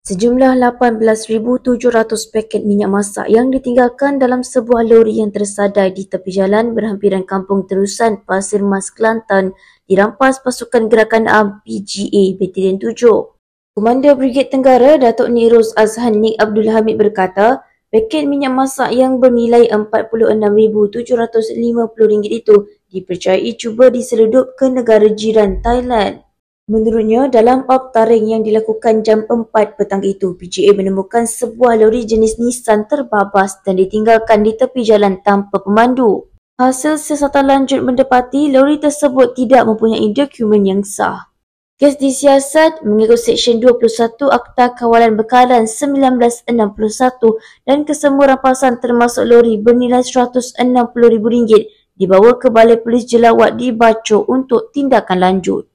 Sejumlah 18,700 paket minyak masak yang ditinggalkan dalam sebuah lori yang tersadai di tepi jalan berhampiran kampung terusan Pasir Mas Kelantan dirampas pasukan gerakan PGA Batalion 7. Komander Brigade Tenggara Datuk Niroz Azhan Nik Abdul Hamid berkata, paket minyak masak yang bernilai RM46,750 itu dipercayai cuba diseludup ke negara jiran Thailand. Menurutnya, dalam op taring yang dilakukan jam 4 petang itu, PGA menemukan sebuah lori jenis Nissan terbabas dan ditinggalkan di tepi jalan tanpa pemandu. Hasil siasatan lanjut mendapati lori tersebut tidak mempunyai dokumen yang sah. Kes disiasat mengikut Seksyen 21 Akta Kawalan Bekalan 1961 dan kesemua rampasan termasuk lori bernilai RM160,000 dibawa ke Balai Polis Jelawat di Baco untuk tindakan lanjut.